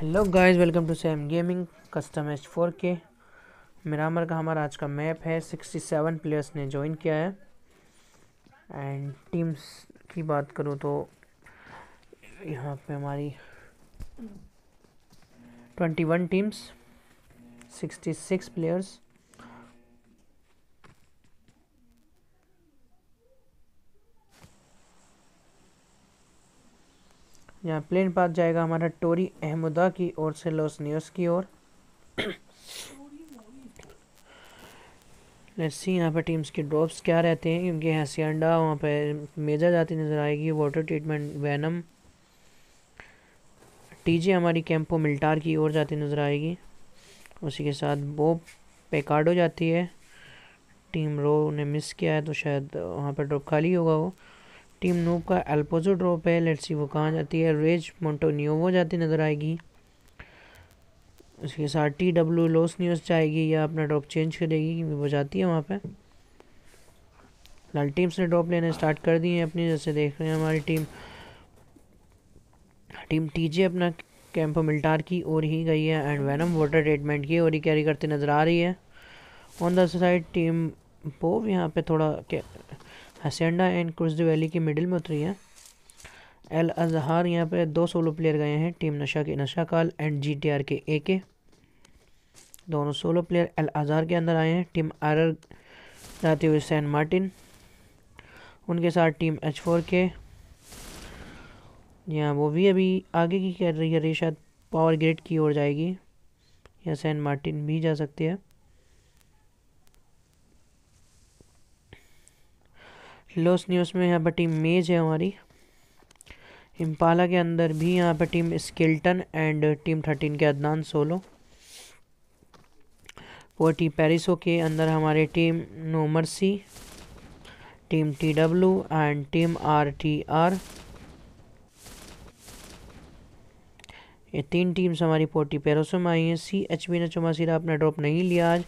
Hello guys welcome to Sam gaming custom H four K Miramar का हमारा आज का मैप है सिक्सटी सेवन प्लेयर्स ने ज्वाइन किया है एंड टीम्स की बात करूँ तो यहाँ पे हमारी twenty one teams sixty six players यहाँ प्लेन पाथ जाएगा हमारा टोरी अहमदा की ओर से लॉस न्यूज की ओर लेट्स सी यहाँ पर टीम्स के ड्रॉप्स क्या रहते हैं क्योंकि हैसियांडा वहाँ पर मेजा जाती नज़र आएगी वाटर ट्रीटमेंट वैनम टीजे हमारी कैंपो मिल्टार की ओर जाती नज़र आएगी उसी के साथ बॉब पेकाडो जाती है टीम रो ने मिस किया है तो शायद वहाँ पर ड्रॉप खाली होगा वो टीम नूब का एल्पोजो ड्रॉप है लेट्स सी वो कहाँ जाती है रेज मोन्टोनियोवो जाती नज़र आएगी उसके साथ टी डब्ल्यू लॉस न्यूज़ जाएगी या अपना ड्रॉप चेंज करेगी वो जाती है वहाँ पर लाल टीम्स ने ड्रॉप लेना स्टार्ट कर दिए हैं अपनी जैसे देख रहे हैं हमारी टीम टीम टीजे अपना कैंप मिल्टार की ओर ही गई है एंड वैनम वाटर ट्रीटमेंट की ओर ही कैरी करती नज़र आ रही है ऑन द साइड टीम पोव यहाँ पे थोड़ा हसेंडा एंड क्रज वैली की मिडिल में उतरी है एल अजहार यहाँ पे दो सोलो प्लेयर गए हैं टीम नशा के नशा काल एंड जी टी आर के ए के दोनों सोलो प्लेयर एल अजहार के अंदर आए हैं टीम आर जाते हुए सैन मार्टिन उनके साथ टीम एच फोर के यहाँ वो भी अभी आगे की कर रही है रेशा पावर ग्रेड की ओर जाएगी या सैन मार्टिन भी जा सकती है लोस न्यूज़ में यहाँ पर टीम मेज है हमारी इम्पाला के अंदर भी यहाँ पर team Skeleton and team thirteen के अदनान सोलो वो टीम पेरिसो के अंदर हमारे team no mercy team T W and team R T R ये तीन टीम्स हमारी पोर्टी पेरोसो में आई हैं सी एच बी ने चौमासीरा अपना ड्रॉप नहीं लिया आज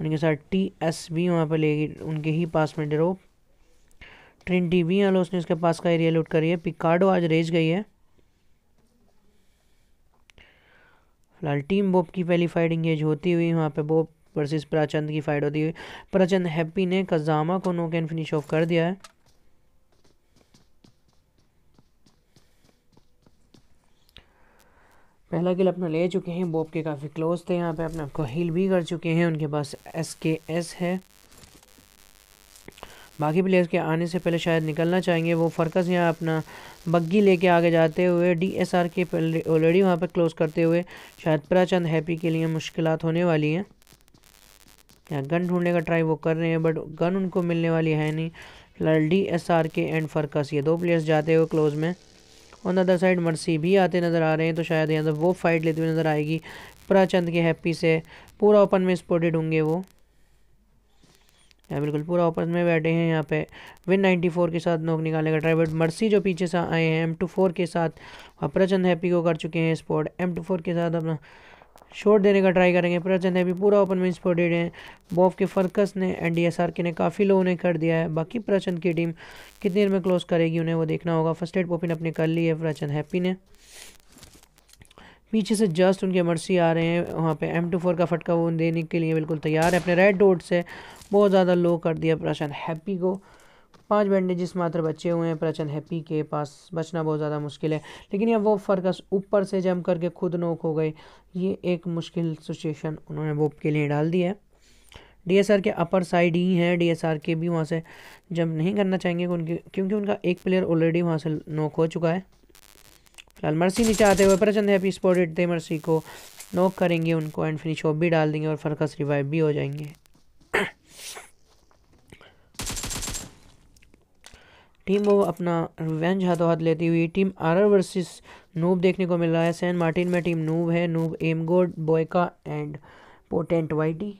उनके साथ टी एस बी वहाँ पर लेगी उनके ही पास में ड्रॉप ट्रिंटी भी आलो उसने उसके पास का एरिया लूट करी है पिकार्डो आज रेज गई है फिलहाल टीम बोप की पहली फाइट इंगेज होती हुई वहाँ पे बोप वर्सेस प्राचंद की फाइट होती हुई प्राचंद हैप्पी ने कजामा को नो कैन फिनिश ऑफ कर दिया है पहला किल अपना ले चुके हैं बोप के काफ़ी क्लोज थे यहाँ पे अपने आपको हील भी कर चुके हैं उनके पास एस के एस है बाकी प्लेयर्स के आने से पहले शायद निकलना चाहेंगे वो फ़र्कस यहाँ अपना बग्गी लेके आगे जाते हुए डी एस आर के ऑलरेडी वहाँ पर क्लोज़ करते हुए शायद प्राचंद हैप्पी के लिए मुश्किल होने वाली हैं यहाँ गन ढूंढने का ट्राई वो कर रहे हैं बट गन उनको मिलने वाली है नहीं फिलहाल डी एस आर के एंड फरकस ये दो प्लेयर्स जाते हुए क्लोज़ में ऑन अदर साइड मर्सी भी आते नज़र आ रहे हैं तो शायद यहाँ से वो फाइट लेते हुए नज़र आएगी प्राचंद के हैप्पी से पूरा ओपन में स्पोर्टेड होंगे वो यहाँ बिल्कुल पूरा ओपन में बैठे हैं यहाँ पे विन 94 के साथ नोक निकालेगा ड्राइवर मर्सी जो पीछे से आए हैं एम टू फोर के साथ हाँ, प्रचंद हैप्पी को कर चुके हैं स्पॉट एम टू फोर के साथ अपना शॉट देने का ट्राई करेंगे प्रचंद हैप्पी पूरा ओपन में स्पॉटेड हैं बॉफ के फर्कस ने एन डी एस आर के ने काफ़ी लोगों ने कर दिया है बाकी प्रचंद की टीम कितनी देर में क्लोज करेगी उन्हें वो देखना होगा फर्स्ट एड पोपिन अपने कर ली है प्रचंद हैप्पी ने पीछे से जस्ट उनके मर्सी आ रहे हैं वहाँ पे एम टू फोर का फटका वो देने के लिए बिल्कुल तैयार है अपने रेड डोट से बहुत ज़्यादा लो कर दिया प्रशांत हैप्पी को पांच बैंडेजेस मात्र बचे हुए हैं प्रचंद हैप्पी के पास बचना बहुत ज़्यादा मुश्किल है लेकिन ये वो फर्कस ऊपर से जम करके खुद नोक हो गए ये एक मुश्किल सिचुएशन उन्होंने वो के लिए डाल दिया है आर के अपर साइड ही हैं आर के भी वहाँ से जम नहीं करना चाहेंगे उनके क्योंकि उनका एक प्लेयर ऑलरेडी वहाँ से नोक हो चुका है फिलहाल मर्सी नीचे आते हुए प्रचंद हैप्पी स्पॉटेड थे मर्सी को नोक करेंगे उनको एंड फिनिश ऑफ भी डाल देंगे और फरकस रिवाइव भी हो जाएंगे टीम वो अपना रिवेंज हाथों हाथ लेती हुई टीम आर वर्सेस नूब देखने को मिल रहा है सैन मार्टिन में टीम नूब है नूब एम गोड बॉयका एंड पोटेंट वाइटी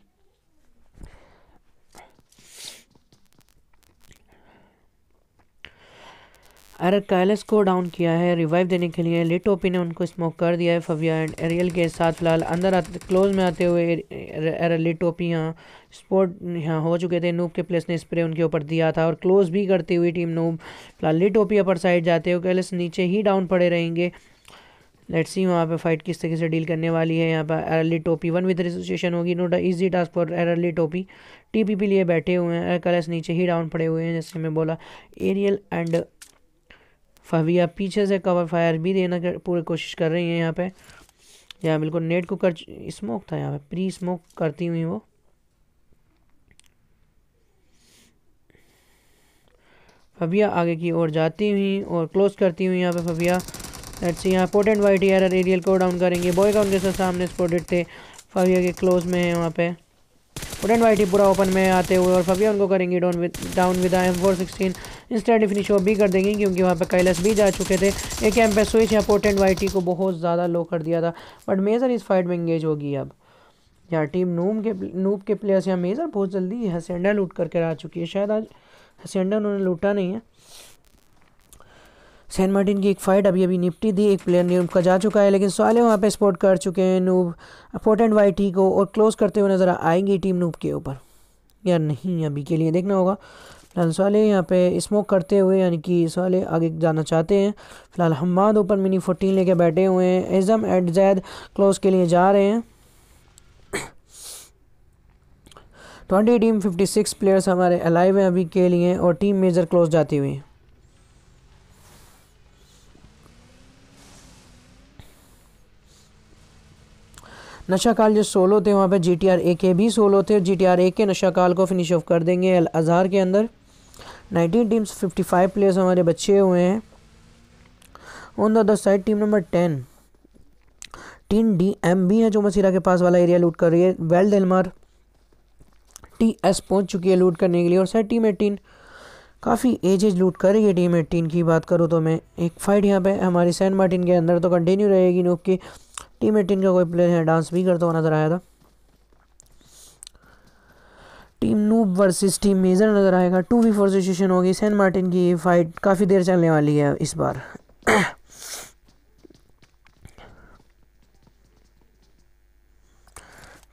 अरे कैलस को डाउन किया है रिवाइव देने के लिए ओपी ने उनको स्मोक कर दिया है फविया एंड एरियल के साथ फिलहाल अंदर आते क्लोज में आते हुए अरे ओपी यहाँ स्पोर्ट यहाँ हो चुके थे नूब के प्लेस ने स्प्रे उनके ऊपर दिया था और क्लोज भी करती हुई टीम नूब फिलहाल ओपी अपर साइड जाते हुए कैलस नीचे ही डाउन पड़े रहेंगे लेट्स सी वहाँ पे फाइट किस तरीके से डील करने वाली है यहाँ पर एरली टोपी वन विद रिसोसिएशन होगी not easy task for early टोपी टीपीपी लिए बैठे हुए हैं कलर्स नीचे ही डाउन पड़े हुए हैं जैसे मैं बोला एरियल एंड फविया पीछे से कवर फायर भी देना कर, पूरी कोशिश कर रही है यहाँ पे यहाँ बिल्कुल नेट को कर स्मोक था यहाँ पे प्री स्मोक करती हुई वो फविया आगे की ओर जाती हुई और क्लोज करती हुई यहाँ पे फविया लेट्स यहाँ पोटेंट वाइट एयर एरियल को डाउन करेंगे बॉय का उनके साथ सामने स्पोर्टेड थे फविया के क्लोज में है वहाँ पे उडन वाई पूरा ओपन में आते हुए और फबिया उनको करेंगी down with down with M four sixteen instant finish off भी कर देंगे क्योंकि वहाँ पे कैलस भी जा चुके थे एक एम पे स्विच है पोटेंट वाई को बहुत ज़्यादा लो कर दिया था बट मेज़र इस फाइट में इंगेज होगी अब यार टीम नूम के नूब के प्लेयर्स यहाँ मेज़र बहुत जल्दी हसेंडा लूट करके आ चुकी है शायद आज हसेंडा उन्होंने लूटा नहीं है सैन मार्टिन की एक फाइट अभी अभी निपटी थी एक प्लेयर ने उनका जा चुका है लेकिन साले वहाँ पे स्पोर्ट कर चुके हैं नूब वाई वाइटी को और क्लोज करते हुए नज़र आएंगी टीम नूब के ऊपर या नहीं अभी के लिए देखना होगा फिलहाल साले यहाँ पे स्मोक करते हुए यानी कि साले आगे जाना चाहते हैं फिलहाल हमाद ऊपर मिनी फोर्टीन लेके बैठे हुए हैं एजम एड जैद क्लोज के लिए जा रहे हैं twenty team fifty six players हमारे अलाइव हैं अभी के लिए और टीम मेजर क्लोज जाती हुई नशा काल जो सोलो थे वहाँ पर जी टी आर ए के भी सोलो थे जी टी आर ए के नशा काल को फिनिश ऑफ कर देंगे अल अज़हर के अंदर nineteen teams fifty five players हमारे बच्चे हुए हैं on the other side team number ten team D M भी है जो मसीरा के पास वाला एरिया लूट कर रही है वेल एलमार टी एस पहुँच चुकी है लूट करने के लिए और सर टीम एटीन काफ़ी एज एज लूट कर रही है टीम एटीन की बात करूँ तो मैं एक फाइट यहाँ पे हमारी सैन मार्टिन के अंदर तो कंटिन्यू रहेगी नूप की टीम एटीन का कोई प्लेयर है डांस भी करता हुआ नज़र आया था team noob versus team major नज़र आएगा टू वी फोर सिचुएशन होगी सैन मार्टिन की फाइट काफ़ी देर चलने वाली है इस बार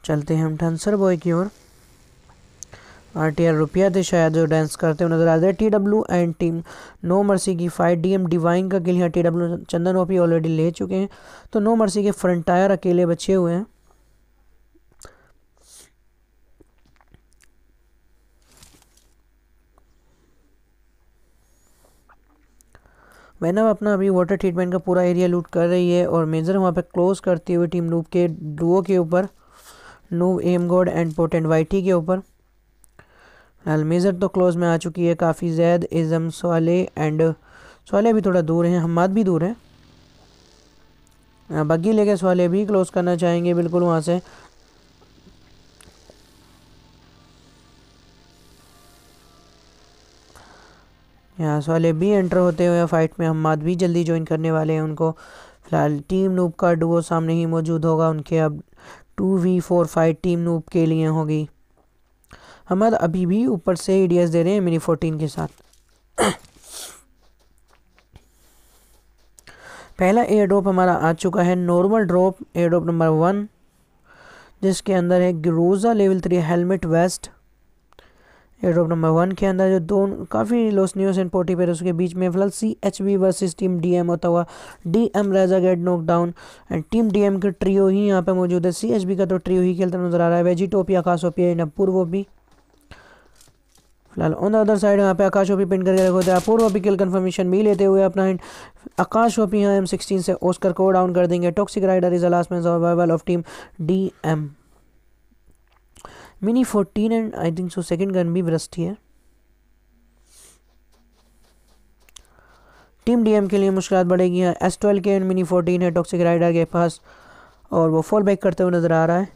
चलते हैं हम ठंसर बॉय की ओर आर टी आर रुपया थे शायद जो डांस करते हुए नजर आ रहे T W and team no mercy की फाइट एम डिवाइन का किल यहाँ T W Chandan OP already ले चुके हैं तो नो मर्सी के फ्रंट टायर अकेले बचे हुए हैं वैनव अपना अभी वाटर ट्रीटमेंट का पूरा एरिया लूट कर रही है और मेजर वहाँ पर क्लोज करती हुई टीम नूब के डुओ के ऊपर noob M god and potent वाइटी के ऊपर अलमेज़र तो क्लोज़ में आ चुकी है काफ़ी जैद इज़म सोले एंड सोले भी थोड़ा दूर हैं हमाद भी दूर हैं बग्गी लेके सोले भी क्लोज़ करना चाहेंगे बिल्कुल वहाँ से यहाँ सोले भी एंटर होते हुए फ़ाइट में हमाद भी जल्दी ज्वाइन करने वाले हैं उनको फ़िलहाल टीम नूप का डुओ सामने ही मौजूद होगा उनके अब two v four fight team noob के लिए होगी हमारा अभी भी ऊपर से एरियाज दे रहे हैं मिनी फोर्टीन के साथ पहला एयर ड्रॉप हमारा आ चुका है normal drop air drop number one जिसके अंदर है Groza level three helmet vest air drop number one के अंदर जो दोनों काफ़ी लॉस न्यूज एंड पोर्टी पेरस के बीच में फिलहाल C H V versus team D M होता हुआ डी एम रेजा get knock down and team D M का ट्रियो ही यहाँ पे मौजूद है सी एच बी का तो ट्रियो ही खेलता नजर आ रहा है वेजिटोपिया खासोपिया पूर्वोपी फिलहाल ऑन द अदर साइड यहाँ पे आकाश ओपी पिन करके रखो थे पूर्व किल कन्फर्मेशन भी लेते हुए अपना हैंड आकाश ओपी यहाँ एम सिक्सटीन से ओस्कर को डाउन कर देंगे toxic rider is last man survival of team D M mini fourteen and I think so second gun भी ब्रस्टी है टीम डीएम के लिए मुश्किल बढ़ेगी हैं एस ट्वेल्व के एंड मिनी फोर्टीन है टॉक्सिक राइडर के पास और वो फॉल बैक करते हुए नज़र आ रहा है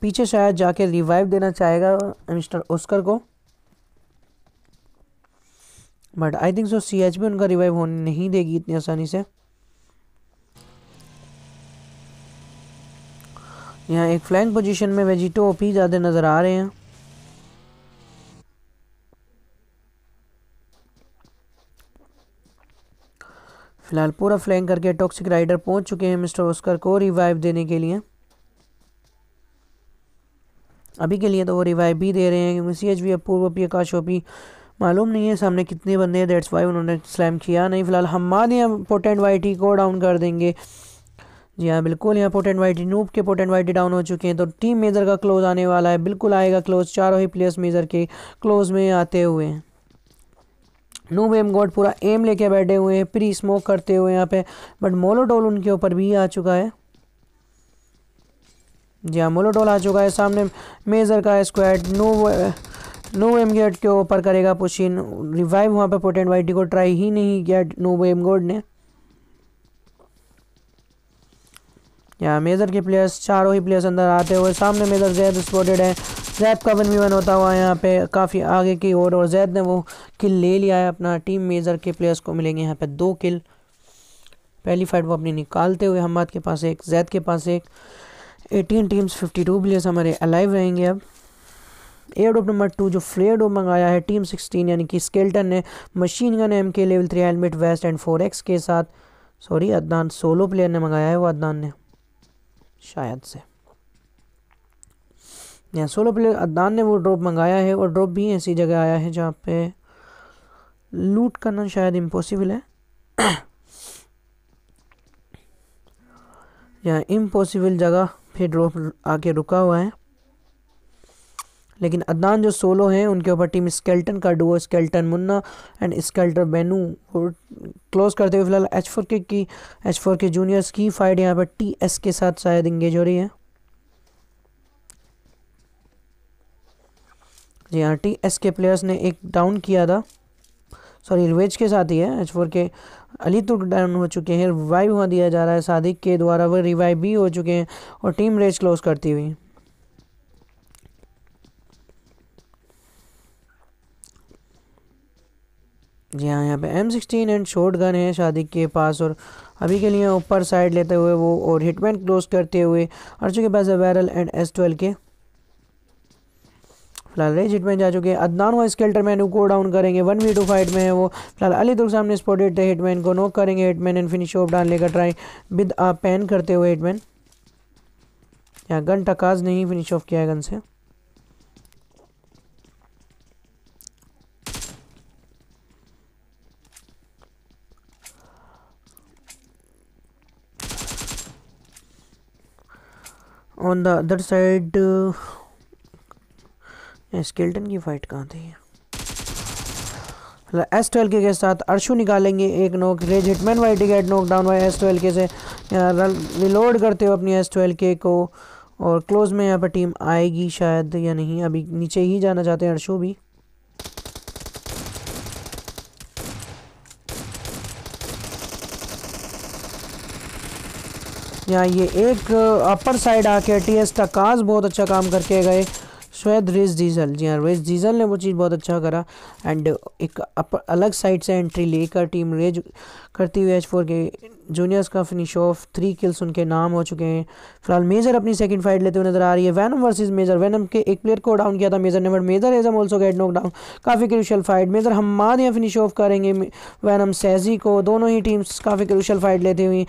पीछे शायद जाके रिवाइव देना चाहेगा मिस्टर ओस्कर को but I think so C H भी उनका रिवाइव होने नहीं देगी इतनी आसानी से यहाँ एक फ्लैंक पोजीशन में वेजिटो ओपी ज़्यादा नज़र आ रहे हैं फिलहाल पूरा फ्लैंक करके टॉक्सिक राइडर पहुंच चुके हैं मिस्टर ओस्कर को रिवाइव देने के लिए अभी के लिए तो वो रिवाइव भी दे रहे हैं क्योंकि C H V Apurva Akash OP मालूम नहीं है सामने कितने बंदे हैं डेट्स वाई उन्होंने स्लैम किया नहीं फिलहाल हम मान यहाँ पोटेंट वाइटी को डाउन कर देंगे जी हाँ बिल्कुल यहाँ पोटेंट वाइटी नूप के पोटेंट वाइटी डाउन हो चुके हैं तो टीम मेज़र का क्लोज आने वाला है बिल्कुल आएगा क्लोज चारों ही प्लेयर्स मेज़र के क्लोज में आते हुए हैं नूब एम गॉड पूरा एम लेके बैठे हुए हैं प्री स्मोक करते हुए यहाँ पे बट मोलोडोल उनके ऊपर भी आ चुका है जी हाँ मोलोटोल आ चुका है सामने मेजर का squad no no M get के ऊपर करेगा पुशिन रिवाइव वहाँ पे पोटेंट वाइटी को ट्राई ही नहीं किया नो एम गोड ने यहाँ मेजर के प्लेयर्स चारों ही प्लेयर्स अंदर आते हुए सामने मेजर जैद स्पोर्टेड है जैद का वन वन होता हुआ यहाँ पे काफ़ी आगे की ओर और जैद ने वो किल ले लिया है अपना टीम मेजर के प्लेयर्स को मिलेंगे यहाँ पे दो किल पहली फाइट वो अपनी निकालते हुए हमाद के पास एक जैद के पास एक eighteen teams fifty two players हमारे अलाइव रहेंगे अब एयर डोप नंबर टू जो फ्लेयर डोप मंगाया है टीम सिक्सटीन यानी कि स्केल्टन ने मशीन गन एम के level three helmet vest and four X के साथ सॉरी अदनान सोलो प्लेयर ने मंगाया है वो अदनान ने शायद से या सोलो प्लेयर अदनान ने वो ड्रॉप मंगाया है और ड्रॉप भी ऐसी जगह आया है जहाँ पे लूट करना शायद इम्पॉसिबल है या इम्पॉसिबल जगह फिर ड्रॉप आके रुका हुआ है लेकिन अदनान जो सोलो हैं उनके ऊपर टीम स्केल्टन का duo Skeleton Munna and Skelter बेनू और क्लोज करते हुए फिलहाल एच फोर के की एच फोर के जूनियर्स की फाइट यहाँ पर टी एस के साथ शायद इंगेज हो रही है जी हाँ टी एस के प्लेयर्स ने एक डाउन किया था सॉरी रिवेज के साथ ही है एच फोर के अली तुर्क डाउन हो चुके हैं रिवाइव वहाँ दिया जा रहा है सादिक के द्वारा वो रिवाइव भी हो चुके हैं और टीम रेस क्लोज करती हुई जी हाँ यहाँ पे M sixteen and short gun है शादी के पास और अभी के लिए ऊपर साइड लेते हुए वो और हिटमैन क्लोज करते हुए अर्चू के पास है बैरल एंड एस ट्वेल्व के फिलहाल रेज हिट में जा चुके हैं अदनान व स्केल्टर मैन को डाउन करेंगे वन वी टू फाइट में है वो फिलहाल अली दुर्ग सामने स्पॉटेड थे हिटमैन को नोक करेंगे हिटमैन एंड फिनिश ऑफ डालने का ट्राई विद पैन करते हुए हिटमैन यहाँ गन टकाज नहीं फिनिश ऑफ किया है गन से on the other side Skeleton की फाइट कहाँ थी एस ट्वेल्व के, साथ अर्शू निकालेंगे एक नोक रेज हिटमैन वाई टिकेट नोक डाउन वाई एस ट्वेल्व के से रिलोड करते हो अपनी एस ट्वेल्व के को और क्लोज में यहाँ पर टीम आएगी शायद या नहीं अभी नीचे ही जाना चाहते हैं अर्शू भी यहाँ ये एक अपर साइड आके टी एस टकाज बहुत अच्छा काम करके गए शोएद रेस डीजल जी हाँ रेस डीजल ने वो चीज़ बहुत अच्छा करा एंड एक अप, अलग साइड से एंट्री लेकर टीम रेज करती हुई एच फोर के जूनियर्स का फिनिश ऑफ थ्री किल्स उनके नाम हो चुके हैं फिलहाल मेजर अपनी सेकंड फाइट लेते हुए नजर आ रही है वैनम वर्सेस मेजर वैनम के एक प्लेयर को डाउन किया था मेजर ने बट मेजर एजम ऑल्सो गेट नॉक डाउन काफ़ी क्रूशल फाइट मेजर माद या फिनिश ऑफ करेंगे वैनम सैजी को दोनों ही टीम्स काफ़ी क्रूशल फाइट लेती हुई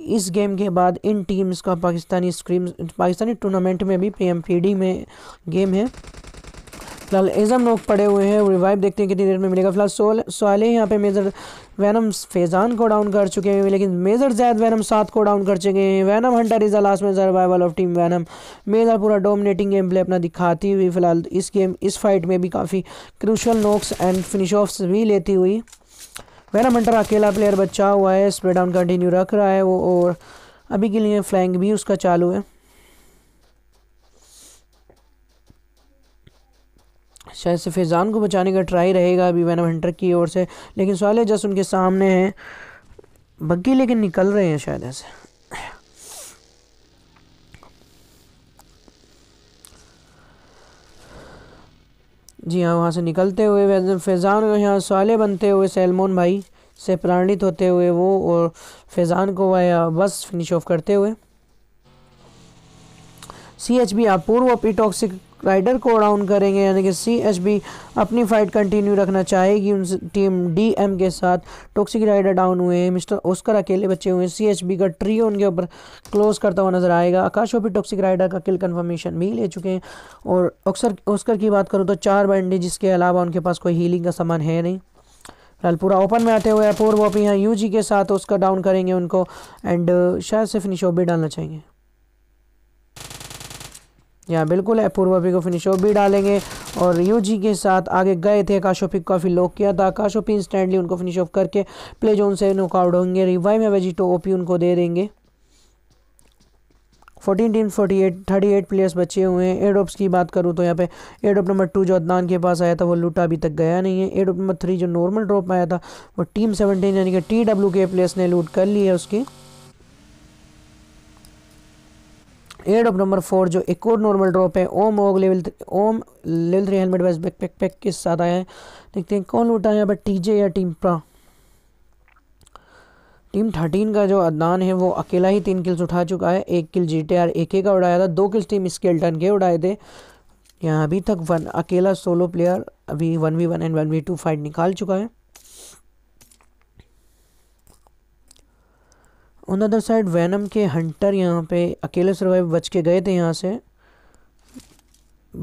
इस गेम के बाद इन टीम्स का पाकिस्तानी स्क्रीम पाकिस्तानी टूर्नामेंट में भी पी में गेम है फिलहाल एज़म लोग पड़े हुए हैं रिवाइव देखते हैं कितनी देर में मिलेगा फिलहाल सोल सोले यहाँ पे मेजर वैनम फैज़ान को डाउन कर चुके हैं लेकिन मेजर जैद वैनम सात को डाउन कर चुके हैं Venom hunter is the last में survival of team Venom major पूरा डोमिनेटिंग गेम प्ले अपना दिखाती हुई फिलहाल इस गेम इस फाइट में भी काफ़ी crucial knocks and finish offs भी लेती हुई मेरा मंटर अकेला प्लेयर बचा हुआ है स्प्रे डाउन कंटिन्यू रख रहा है वो और अभी के लिए फ्लैंक भी उसका चालू है शायद से फैज़ान को बचाने का ट्राई रहेगा अभी वैनम हंटर की ओर से लेकिन सवाल है उनके सामने है बग्गी लेकिन निकल रहे हैं शायद ऐसे जी हाँ वहाँ से निकलते हुए फैज़ान यहाँ साले बनते हुए सैलमोन भाई से प्राणित होते हुए वो और फैज़ान को वह बस फिनिश ऑफ करते हुए सी एच बी अपूर्व अपीटॉक्सिक राइडर को डाउन करेंगे यानी कि सी एच बी अपनी फाइट कंटिन्यू रखना चाहेगी उन टीम डी एम के साथ टॉक्सिक राइडर डाउन हुए हैं मिस्टर ओस्कर अकेले बचे हुए हैं सी एच बी का ट्री उनके ऊपर क्लोज करता हुआ नजर आएगा आकाश भी टॉक्सिक राइडर का किल कन्फर्मेशन भी ले चुके हैं और अक्सर ओस्कर की बात करूँ तो चार बैंडे जिसके अलावा उनके पास कोई हीलिंग का सामान है नहीं फिलहाल पूरा ओपन में आते हुए अपोर वॉप यहाँ यू के साथ उसका डाउन करेंगे उनको एंड शायद से फिनिश ऑफ भी डालना चाहिए यहाँ बिल्कुल है पूर्व अभी को फिनिश ओ भी डालेंगे और यूजी के साथ आगे गए थे काशोपी काफ़ी लॉक किया था काशोपी इंस्टेंटली उनको फिनिश ऑफ करके प्ले जोन से नोकआउट होंगे रिवाइव में वेजिटो ओपी उनको दे देंगे fourteen team forty eight thirty eight players बचे हुए हैं एडोप्स की बात करूँ तो यहाँ पे एडोप नंबर टू जो अदनान के पास आया था वो लूटा अभी तक गया नहीं है एडोप नंबर थ्री जो नॉर्मल ड्रॉप आया था वो टीम सेवनटीन यानी कि टी डब्ल्यू के प्लेयर्स ने लूट कर ली है उसकी एयर ड्रॉप नंबर फोर जो एक और नॉर्मल ड्रॉप है ओम ओग लेवल ओम लेवल थ्री हेलमेट वाइज बैक पैक पैक के साथ आया है देखते हैं कौन लूटा है यहाँ पर टीजे या टीम प्रा टीम थर्टीन का जो अदनान है वो अकेला ही तीन किल्स उठा चुका है एक किल जी टी आर एक का उड़ाया था दो किल्स टीम स्केल्टन के उड़ाए थे यहाँ अभी तक वन अकेला सोलो प्लेयर अभी one v one and one v two fight निकाल चुका है ऑन अदर साइड वैनम के हंटर यहाँ पे अकेले सर्वाइव बच के गए थे यहाँ से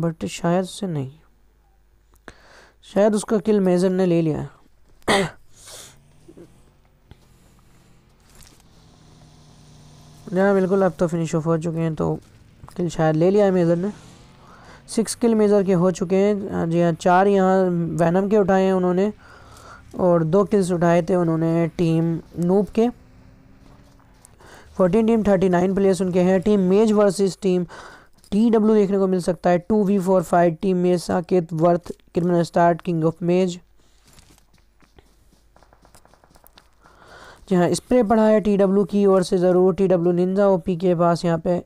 बट शायद से नहीं शायद उसका किल मेजर ने ले लिया जहाँ बिल्कुल अब तो फिनिश ऑफ हो चुके हैं तो किल शायद ले लिया है मेजर ने सिक्स किल मेजर के हो चुके हैं जी हाँ चार यहाँ वैनम के उठाए हैं उन्होंने और दो किल्स उठाए थे उन्होंने टीम नूप के fourteen team thirty nine players उनके हैं टीम मेज वर्सेस टीम टी डब्ल्यू देखने को मिल सकता है two v four five team maze Saket worth criminal start king of maze जी हाँ स्प्रे पढ़ा है टी डब्ल्यू की ओर से ज़रूर T W ninja O P के पास यहाँ पे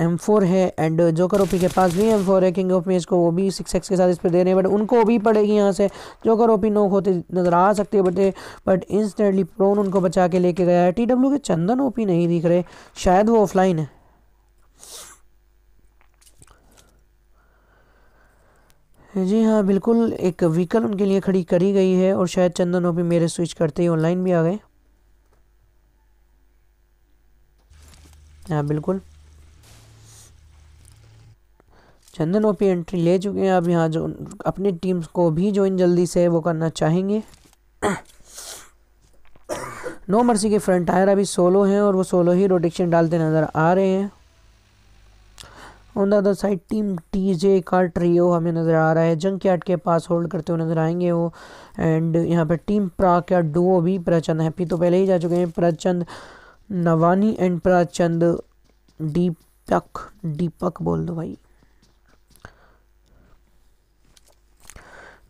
एम फोर है एंड जोकर ओपी के पास भी एम फोर है किंग ऑफ मेज को वो भी सिक्स एक्स के साथ इस पर दे रहे हैं बट उनको भी पड़ेगी यहाँ से जोकर ओपी नोक होते नज़र आ सकते हैं बटे बट इंस्टेंटली प्रोन उनको बचा के लेके गया है टी डब्ल्यू के चंदन ओपी नहीं दिख रहे शायद वो ऑफलाइन है जी हाँ बिल्कुल एक व्हीकल उनके लिए खड़ी करी गई है और शायद चंदन ओपी मेरे स्विच करते ही ऑनलाइन भी आ गए हाँ बिल्कुल चंदन ओपी एंट्री ले चुके हैं अब यहाँ जो अपनी टीम्स को भी ज्वाइन जल्दी से वो करना चाहेंगे नो मर्सी के फ्रंट टायर अभी सोलो हैं और वो सोलो ही रोटेक्शन डालते नज़र आ रहे हैं on the other side team T J का ट्रियो हमें नज़र आ रहा है जंक यार्ड के पास होल्ड करते हुए नज़र आएंगे वो एंड यहाँ पर टीम प्रा का डुओ भी प्रचंद हैप्पी तो पहले ही जा चुके हैं प्रचंद नवानी एंड प्रचंद दीपक दीपक बोल दो भाई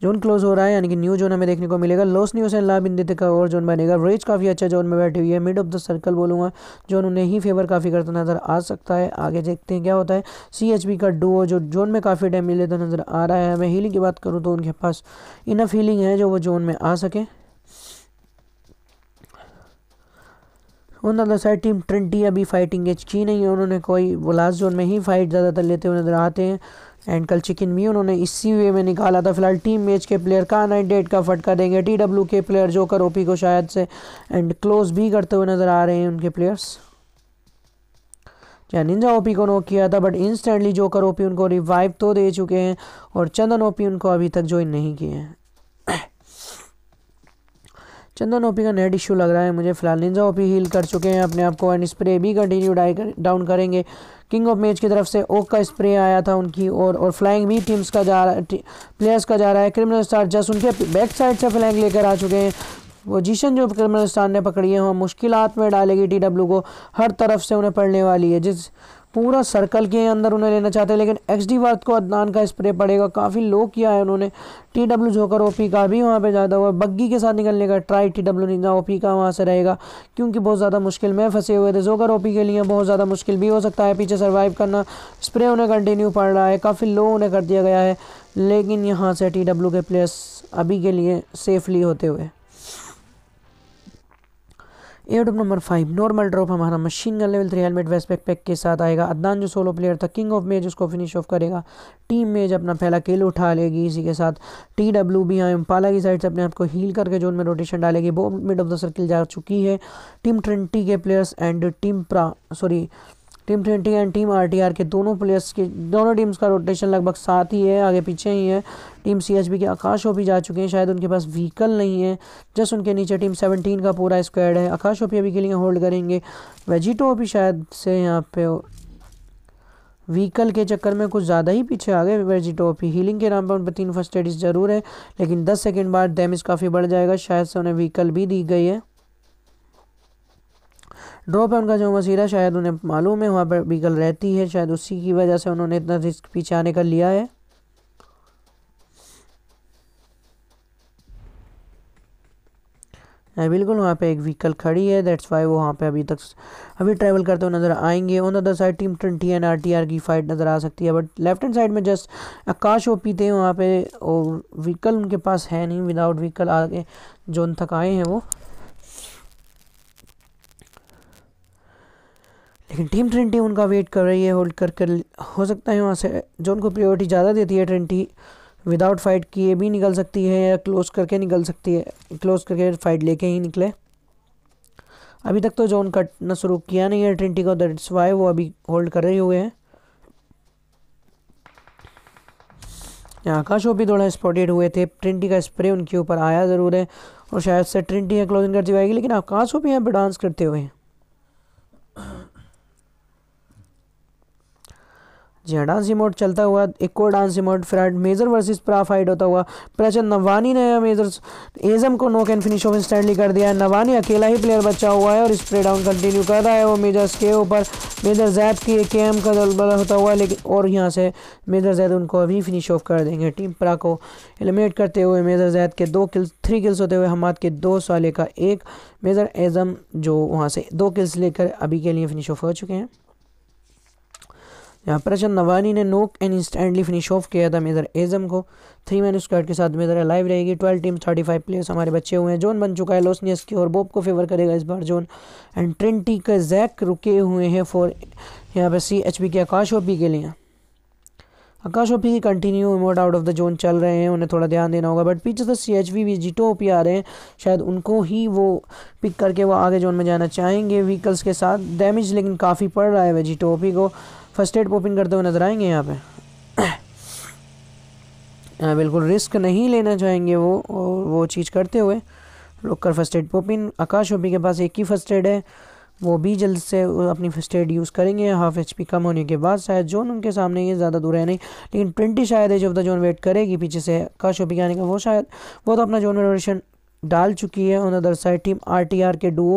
जोन क्लोज हो रहा है यानी कि न्यू जोन हमें देखने को मिलेगा लॉस न्यूज एंड लाभ इंडिया का और जोन बनेगा रेज काफ़ी अच्छा जोन में बैठी हुई है मिड ऑफ द सर्कल बोलूंगा जोन उन्हें ही फेवर काफ़ी करता नज़र आ सकता है आगे देखते हैं क्या होता है सी का डू जो जोन में काफ़ी डैमेज लेता नज़र आ रहा है मैं हीलिंग की बात करूँ तो उनके पास इनफ हीलिंग है जो वो जोन में आ सके on the other side team twenty अभी फाइटिंग एच की नहीं है उन्होंने कोई वो लास्ट जोन में ही फाइट ज़्यादातर लेते हुए नज़र आते हैं एंड कल चिकन मी उन्होंने इसी वे में निकाला था फिलहाल टीम मैच के प्लेयर का नाइन डेट का फटका देंगे टी डब्ल्यू के प्लेयर जोकर ओपी को शायद से एंड क्लोज भी करते हुए नज़र आ रहे हैं उनके प्लेयर्स या निंजा ओपी को नोक किया था बट इंस्टेंटली जोकर ओपी उनको रिवाइव तो दे चुके हैं और चंदन ओपी उनको अभी तक ज्वाइन नहीं किए हैं चंदन ओपी का नेट इशू लग रहा है मुझे फिलहाल निंजा ओपी हील कर चुके हैं अपने आप को एंड स्प्रे भी कंटिन्यू डाई कर, डाउन करेंगे किंग ऑफ मेज की तरफ से ओक का स्प्रे आया था उनकी और और फ्लाइंग भी टीम्स का जा रहा है प्लेयर्स का जा रहा है क्रिमिनल स्टार जस्ट उनके बैक साइड से फ्लैंग लेकर आ चुके हैं पोजीशन जो क्रिमिनल स्टार ने पकड़ी है वह मुश्किल में डालेगी टी को हर तरफ से उन्हें पड़ने वाली है जिस पूरा सर्कल के अंदर उन्हें लेना चाहते हैं लेकिन एक्स डी वर्थ को अदनान का स्प्रे पड़ेगा काफ़ी लो किया है उन्होंने टी डब्ल्यू जोकर ओपी का भी वहाँ पे ज़्यादा हुआ बग्गी के साथ निकलने का try T W ninja O का वहाँ से रहेगा क्योंकि बहुत ज़्यादा मुश्किल में फंसे हुए थे जोकर ओपी के लिए बहुत ज़्यादा मुश्किल भी हो सकता है पीछे सर्वाइव करना स्प्रे उन्हें कंटिन्यू पड़ रहा है काफ़ी लो उन्हें कर दिया गया है लेकिन यहाँ से टी डब्ल्यू के प्लेयर्स अभी के लिए सेफली होते हुए Adam number five normal drop हमारा machine gun level three helmet vest backpack के साथ आएगा अदनान जो सोलो प्लेयर था किंग ऑफ मेज उसको फिनिश ऑफ करेगा टीम मेज अपना पहला किल उठा लेगी इसी के साथ टी डब्ल्यू भी आए पाला की साइड से अपने आप को हील करके जोन में रोटेशन डालेगी वो मिड ऑफ द सर्किल जा चुकी है टीम ट्वेंटी के प्लेयर्स एंड टीम प्रा sorry team twenty and team RTR के दोनों प्लेयर्स के दोनों टीम्स का रोटेशन लगभग साथ ही है आगे पीछे ही है टीम सीएचबी के आकाश ओपी जा चुके हैं शायद उनके पास व्हीकल नहीं है जस्ट उनके नीचे टीम सेवनटीन का पूरा स्क्वाड है आकाश ओपी अभी के लिए होल्ड करेंगे वेजिटो भी शायद से यहाँ पे व्हीकल के चक्कर में कुछ ज़्यादा ही पीछे आ गए वेजिटो टॉपी हीलिंग के नाम पर उन पर तीन फर्स्ट एडिस ज़रूर है लेकिन दस सेकेंड बाद डैमेज काफ़ी बढ़ जाएगा शायद से उन्हें व्हीकल भी दी गई है ड्रॉप है उनका जो मसीरा शायद उन्हें मालूम है वहाँ पर भी रहती है शायद उसी की वजह से उन्होंने इतना रिस्क पीछे आने का लिया है बिल्कुल वहाँ पे एक व्हीकल खड़ी है दैट्स वाई वो वहाँ पे अभी तक अभी ट्रैवल करते हुए नज़र आएंगे on other side team twenty N R की फाइट नज़र आ सकती है बट लेफ्ट हैंड साइड में जस्ट आकाश ओ पी थे वहाँ पे और व्हीकल उनके पास है नहीं विदाउट व्हीकल आगे जो उन तक आए हैं वो लेकिन टीम ट्रेंटी उनका वेट कर रही है होल्ड कर कर हो सकता है वहाँ से जो उनको प्रियोरिटी ज़्यादा देती है ट्रेंटी विदाउट फाइट किए भी निकल सकती है या क्लोज करके निकल सकती है क्लोज करके फाइट लेके ही निकले अभी तक तो जोन कटना शुरू किया नहीं है ट्रेंटी को दैट्स वाई वो अभी होल्ड कर रहे हुए हैं यहाँ आकाश वो भी थोड़ा स्पॉटेड हुए थे ट्रिंटी का स्प्रे उनके ऊपर आया ज़रूर है और शायद से ट्रिंटी यहाँ क्लोजिंग करती जाएगी लेकिन आकाश भी यहाँ पर डांस करते हुए हैं जी हाँ डांस इमोट चलता हुआ एक और डांस इमोट फ्राइड मेजर वर्सेस प्रा फाइट होता हुआ प्रचंद नवानी ने मेजर एजम को नो कैन फिनिश ऑफ इंस्टेंटली कर दिया है नवानी अकेला ही प्लेयर बचा हुआ है और स्प्रे डाउन कंटिन्यू कर रहा है वो मेजर के ऊपर मेजर जैद की के एम का दलबला होता हुआ है लेकिन और यहाँ से मेजर जैद उनको अभी फिनिश ऑफ कर देंगे टीम प्रा को एलिमिनेट करते हुए मेजर जैद के दो किल्स थ्री किल्स होते हुए हमाद के दो साले का एक मेजर एजम जो वहाँ से दो किल्स लेकर अभी के लिए फिनिश ऑफ हो चुके हैं यहाँ पर अच्छा नवानी ने नोक एंड इंस्टेंटली फिनिश ऑफ किया था मेज़र एजम को थ्री मैन स्क्वाड के साथ मेज़र लाइव रहेगी twelve team thirty five players हमारे बच्चे हुए हैं जोन बन चुका है लोसनियस की और बॉब को फेवर करेगा इस बार जोन एंड ट्रेंटी का जैक रुके हुए हैं फॉर यहाँ पर सी एच पी के आकाश ओपी के लिए आकाश ओपी की continue mode out of the zone चल रहे हैं उन्हें थोड़ा ध्यान देना होगा बट पीछे से सी एच वी भी जीटो ओपी आ रहे हैं शायद उनको ही वो पिक करके वो आगे जोन में जाना चाहेंगे व्हीकल्स के साथ डैमेज लेकिन काफ़ी पड़ रहा है वह जीटो ओपी को फर्स्ट एड पॉपिंग करते हुए नज़र आएंगे यहाँ पे बिल्कुल रिस्क नहीं लेना चाहेंगे वो और वो चीज़ करते हुए रुक कर first aid popping Akash OP के पास एक ही फर्स्ट एड है वो भी जल्द से अपनी फर्स्ट एड यूज़ करेंगे हाफ एच पी कम होने के बाद शायद जोन उनके सामने ये ज़्यादा दूर है नहीं लेकिन ट्वेंटी शायद है जब तक जोन वेट करेगी पीछे से आकाश ओपी के आने का वो शायद वो तो अपना जोन वेरिएशन डाल चुकी है on other side team R के डुओ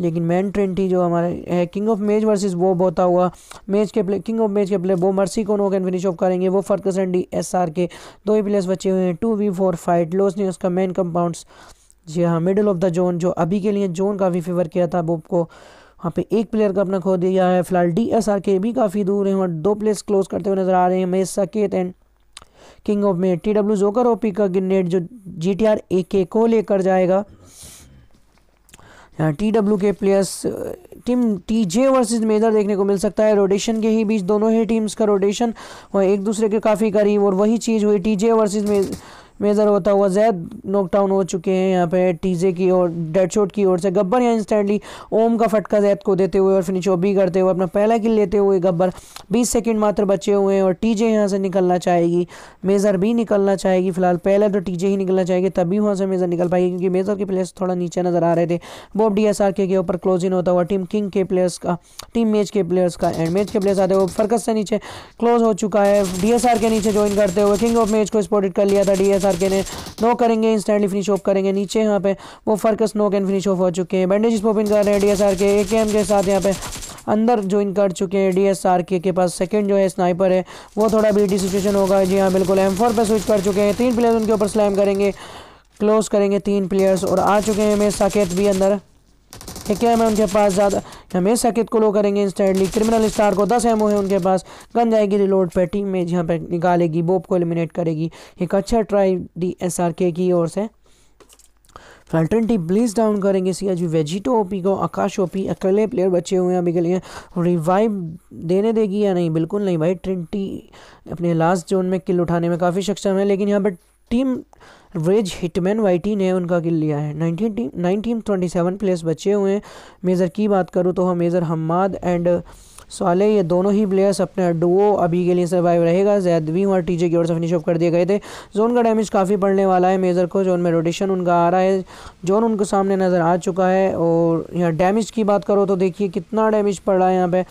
लेकिन मैन ट्वेंटी जो हमारे है किंग ऑफ मेज वर्सेस वो बोता हुआ मेज के प्ले किंग ऑफ मेज के प्ले वो मर्सी को नोक कैन फिनिश ऑफ करेंगे वो फर्कसन डी एस आर के दो ही प्लेयर्स बचे हुए हैं टू वी फोर फाइट लोस ने उसका मेन कंपाउंड्स जी हाँ मिडिल ऑफ द जोन जो अभी के लिए जोन काफ़ी फेवर किया था बोब को वहाँ पे एक प्लेयर का अपना खो दिया है फिलहाल डी एस आर के भी काफ़ी दूर हैं और दो प्लेयर्स क्लोज करते हुए नजर आ रहे हैं maze Saket and king of maze T W joker OP का गिनेट जो जी टी आर ए के को लेकर जाएगा यहाँ टी डब्ल्यू के players team T J versus major देखने को मिल सकता है रोटेशन के ही बीच दोनों ही टीम्स का रोटेशन एक दूसरे के काफ़ी करीब और वही चीज़ हुई टी जे वर्सेज मेज़र होता हुआ जैद नॉकडाउन डाउन हो चुके हैं यहाँ पे टीजे की और डेड शॉट की ओर से गब्बर यहाँ इंस्टेंटली ओम का फटका जैद को देते हुए और फिनिश ओबी करते हुए अपना पहला किल लेते हुए गब्बर बीस सेकेंड मात्र बचे हुए हैं और टीजे यहाँ से निकलना चाहेगी मेज़र भी निकलना चाहेगी फिलहाल पहले तो टीजे ही निकलना चाहेगी तभी वहाँ से मेज़र निकल पाएगी क्योंकि मेज़र के प्लेयर्स थोड़ा नीचे नज़र आ रहे थे बॉब डी के ऊपर क्लोज इन होता हुआ टीम किंग के प्लेयर्स का टीम मेज के प्लेयर्स का एंड मेज के प्लेयर्स आते हुए फर्कस से नीचे क्लोज हो चुका है डी के नीचे ज्वाइन करते हुए किंग ऑफ मेज को स्पोर्टेड कर लिया था डी करके ने नो करेंगे इंस्टेंटली फिनिश ऑफ करेंगे नीचे यहाँ पे वो फर्कस नो कैन फिनिश ऑफ हो चुके हैं बैंडेज स्पोपिन कर रहे हैं डी एस आर के ए के एम के साथ यहाँ पे अंदर ज्वाइन कर चुके हैं डी एस आर के के पास सेकंड जो है स्नाइपर है वो थोड़ा बीटी सिचुएशन होगा जी हाँ बिल्कुल एम फोर पर स्विच कर चुके हैं तीन प्लेयर्स उनके ऊपर स्लैम करेंगे क्लोज करेंगे तीन प्लेयर्स और आ चुके हैं मेरे साकेत भी अंदर एक एम है उनके पास ज़्यादा हमें सकित को लो करेंगे इंस्टेंटली क्रिमिनल स्टार को दस एम है उनके पास गन जाएगी रिलोड पर टीम में जहाँ पर निकालेगी बोब को एलिमिनेट करेगी एक अच्छा ट्राई डी एस आर के की ओर से अल्टरनेटिव ब्लीस डाउन करेंगे सी जी वेजिटो ओपी को आकाश ओपी अकेले प्लेयर बचे हुए हैं अभी के लिए रिवाइव देने देगी या नहीं बिल्कुल नहीं भाई ट्रिंटी अपने लास्ट जोन में किल उठाने में काफ़ी सक्षम है लेकिन यहाँ पर टीम रेज हिटमैन वाइटी ने उनका किल लिया है नाइनटीन ट्वेंटी सेवन प्लेयर्स बचे हुए हैं मेज़र की बात करूँ तो हम मेज़र हम्माद एंड साले ये दोनों ही प्लेयर्स अपने डुओ अभी के लिए सर्वाइव रहेगा जैदवी और टीजे की ओर से फिनिश ऑफ कर दिए गए थे जोन का डैमेज काफ़ी पड़ने वाला है मेज़र को जोन में रोटेशन उनका आ रहा है जोन उनको सामने नज़र आ चुका है और यहाँ डैमेज की बात करो तो देखिए कितना डैमेज पड़ रहा है यहाँ पर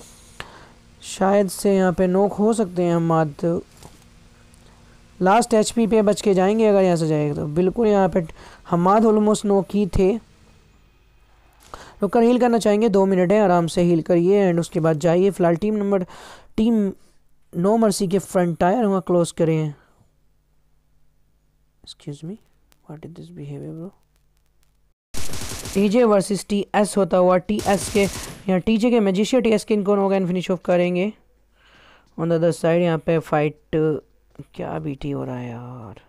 शायद से यहाँ पे नोक हो सकते हैं हम लास्ट एच पी पे बच के जाएंगे अगर यहाँ से जाएंगे तो बिल्कुल यहाँ पे हमाद ऑलमोस्ट नो की थे रुक कर हील करना चाहेंगे दो मिनट हैं आराम से हील करिए एंड उसके बाद जाइए फिलहाल team number team no mercy के फ्रंट टायर हुआ क्लोज करें excuse me what is this behaviour bro TJ versus TS होता हुआ टीएस के यहाँ टीजे के मैजिशिया टीएस के इनको होगा एंड फिनिश ऑफ करेंगे ऑन द अदर साइड यहाँ पे फाइट क्या बीटी हो रहा है यार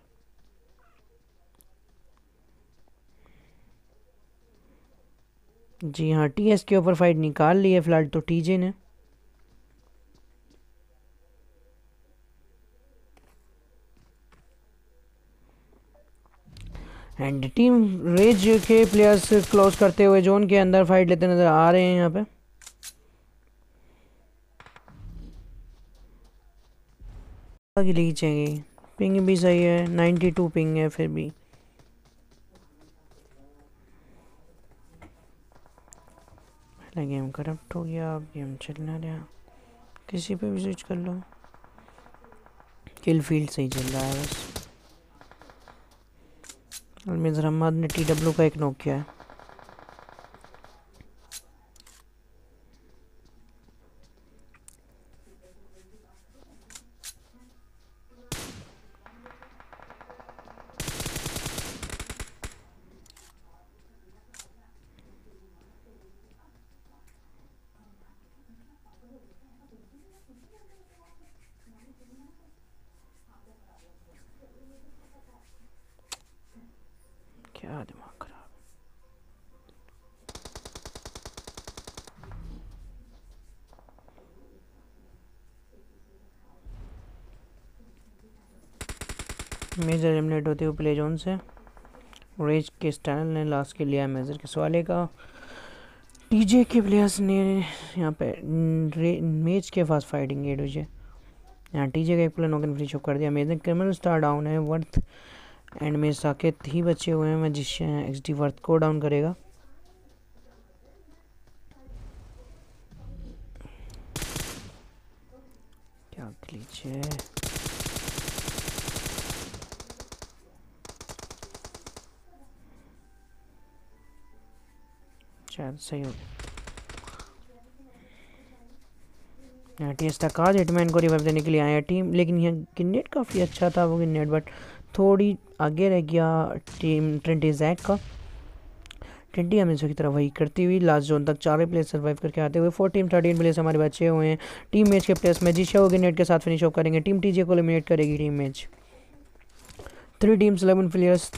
जी हाँ टीएस के ऊपर फाइट निकाल ली है फिलहाल तो टीजे ने एंड टीम रेज के प्लेयर्स क्लोज करते हुए जोन के अंदर फाइट लेते नज़र आ रहे हैं यहाँ पे की लीच है पिंग भी सही है नाइन्टी टू पिंग है फिर भी पहला गेम करप्ट हो गया अब गेम चलना रहा किसी पे भी स्विच कर लो किल फील्ड सही चल रहा है बस अलमेज रहमान ने टी डब्ल्यू का एक नोक किया है साइड होते हुए प्ले जोन से रेज के स्टैनल ने लास्ट के लिया मेजर के सवाले का टीजे के प्लेयर्स ने यहाँ पे मेज के फास्ट फाइटिंग एड हुई है यहाँ टीजे का एक प्लेयर नोकन फ्री शॉप कर दिया मेजर क्रिमिनल स्टार डाउन है वर्थ एंड में साकेत ही बचे हुए हैं मजिशियन एक्स डी वर्थ को डाउन करेगा सही हो गया टी एस तक आज हिटमैन को रिवाइव देने के लिए आया टीम लेकिन यह किन्नेट काफ़ी अच्छा था वो किन्नेट बट थोड़ी आगे रह गया टीम ट्रेंटी जैक का ट्वेंटी हमेशा की तरह वही करती हुई लास्ट जोन तक चार प्लेयर सर्वाइव करके आते हुए फोर टीम थर्टीन प्लेयर्स हमारे बचे हुए हैं टीम मैच के प्लेयर्स में मैजिशिया होगी नेट के साथ फिनिश ऑफ करेंगे टीम टीजे को एलिमिनेट करेगी team match three teams eleven players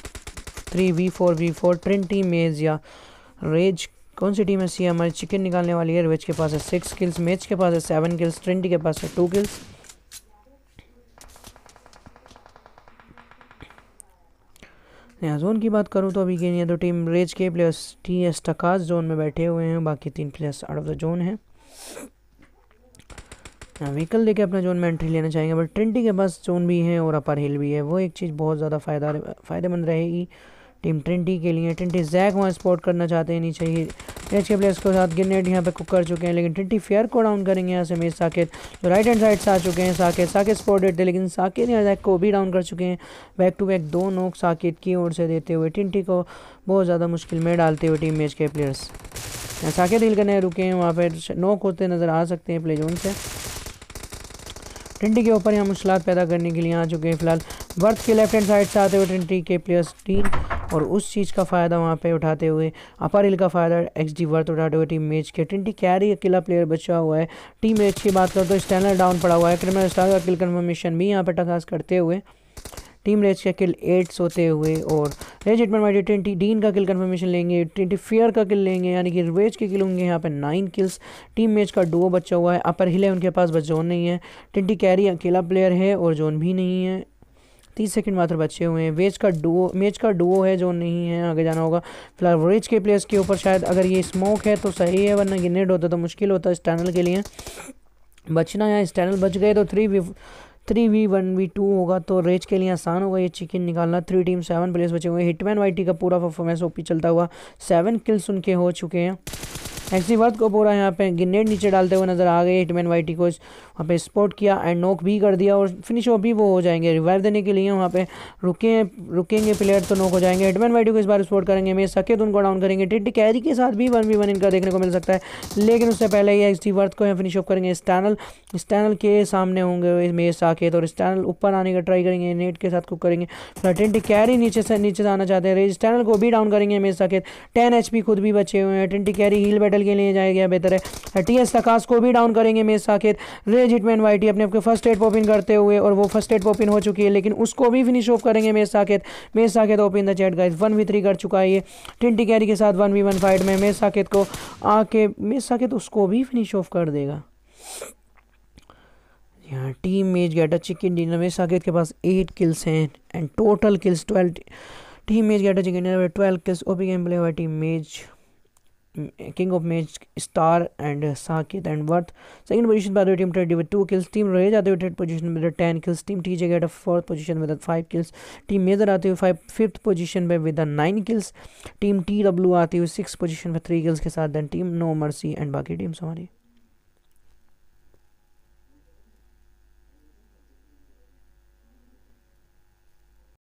three v four v four twenty maze या रेज कौन सी टीम है हमारी चिकन निकालने वाली है रिवेज के पास है सिक्स किल्स मेच के पास है सेवन किल्स ट्रेंटी के पास है टू किल्स नया जोन की बात करूं तो अभी के लिए दो टीम रेज के प्लेयर्स टी एस टकास जोन में बैठे हुए हैं बाकी तीन players out of the zone है व्हीकल लेके अपना जोन में एंट्री लेना चाहेंगे बट ट्रेंटी के पास जोन भी है और अपर हिल भी है वो एक चीज़ बहुत ज़्यादा फायदा फ़ायदेमंद रहेगी टीम ट्रेंटी के लिए ट्रेंटी जैक वहाँ स्पॉट करना चाहते हैं नहीं चाहिए एच के प्लेयर्स के साथ गिनेट यहाँ पे कुक कर चुके हैं लेकिन ट्वेंटी फेयर को डाउन करेंगे यहाँ से मेज साकेत तो राइट हैंड साइड से आ चुके हैं साकेत साकेत स्पॉटेड थे लेकिन साकेत यहाँ जैक को भी डाउन कर चुके हैं बैक टू बैक दो नोक साकेत की ओर से देते हुए ट्वेंटी को बहुत ज़्यादा मुश्किल में डालते हुए टीम एच के प्लेयर्स यहाँ साकेत हिल करने रुके हैं वहाँ पर नोक होते नज़र आ सकते हैं प्ले जोन से ट्वेंटी के ऊपर यहाँ मुश्किल पैदा करने के लिए आ चुके हैं फिलहाल वर्थ के लेफ्ट हैंड साइड से आते हुए ट्वेंटी के प्लस टीन और उस चीज़ का फ़ायदा वहाँ पे उठाते हुए अपर हिल का फ़ायदा एक्स डी वर्थ उठाते हुए टीम मेज के ट्वेंटी कैरी अकेला प्लेयर बचा हुआ है टीम एच की बात करें तो स्टैनर डाउन पड़ा हुआ है क्रिमिनल स्टार का किल कन्फर्मेशन भी यहाँ पर टकास करते हुए टीम रेज का किल एट्स होते हुए और रेज एट माइडी ट्वेंटी डीन का किल कन्फर्मेशन लेंगे ट्वेंटी फेयर का किल लेंगे यानी कि रेज के किल होंगे यहाँ पे नाइन किल्स टीम मेज का डो बचा हुआ है अपर हिल है उनके पास बस जोन नहीं है ट्वेंटी कैरी अकेला प्लेयर है और जोन भी नहीं है तीस सेकंड मात्र बचे हुए हैं वेज का डुओ मेज का डुओ है जो नहीं है आगे जाना होगा फिलहाल वेज के प्लेयर्स के ऊपर शायद अगर ये स्मोक है तो सही है वरना गिनेड होता तो मुश्किल होता इस टैनल के लिए बचना या इस टैनल बच गए तो three v three v one v two होगा तो रेज के लिए आसान होगा ये चिकन निकालना थ्री टीम सेवन प्लेयर्स बचे हुए हिटमैन वाइटी का पूरा परफॉर्मेंस ओपी चलता हुआ सेवन किल्स उनके हो चुके हैं एक्सी वर्थ को पूरा यहाँ पे गिनेट नीचे डालते हुए नजर आ गए हिटमैन वाइटी को वहाँ पे स्पोर्ट किया एंड नोक भी कर दिया और फिनिश ऑफ भी वो हो जाएंगे रिवाइव देने के लिए वहाँ पे रुके रुकेंगे प्लेयर तो नोक हो जाएंगे हिटमैन वाइटी को इस बार स्पोर्ट करेंगे मेज सकेत तो उनको डाउन करेंगे टिड्डी कैरी के साथ भी वन भी वन इनका देखने को मिल सकता है लेकिन उससे पहले ये एक्सी वर्थ को यहाँ फिनिश ऑफ करेंगे स्टैनल स्टैनल के सामने होंगे मेज साकेत और स्टैनल ऊपर आने का ट्राई करेंगे नेट के साथ कुक करेंगे टिड्डी कैरी नीचे से नीचे से आना चाहते हैं स्टैनल को भी डाउन करेंगे मेज साकेत टेन एच खुद भी बचे हुए हैं टिड्डी कैरी हील बैठे बैटल के लिए जाया गया बेहतर है टी एस तकास को भी डाउन करेंगे maze Saket raise Y T अपने आपके फर्स्ट एड पॉप करते हुए और वो फर्स्ट एड पॉप हो चुकी है लेकिन उसको भी फिनिश ऑफ करेंगे maze Saket maze Saket OP the chat guys one v three कर चुका है ये टिंटी कैरी के साथ वन वी वन फाइट में मेज साकेत को आके मेज साकेत उसको भी फिनिश ऑफ कर देगा यहाँ team maze get a chicken dinner maze Saket के पास एट किल्स हैं and total kills twelve team maze get a chicken dinner twelve kills OP game play हुआ team maze King of Mage, Star and Saket and Worth. Second position by the team Teddy with 2 kills. Team Rage आते हुए third position में 10 kills. Team TJ get a fourth position with 5 kills. Team Major आते हुए five fifth position पे with 9 kills. Team TW आती हुई six position पर three kills के साथ then team no mercy and बाकी टीम्स हमारी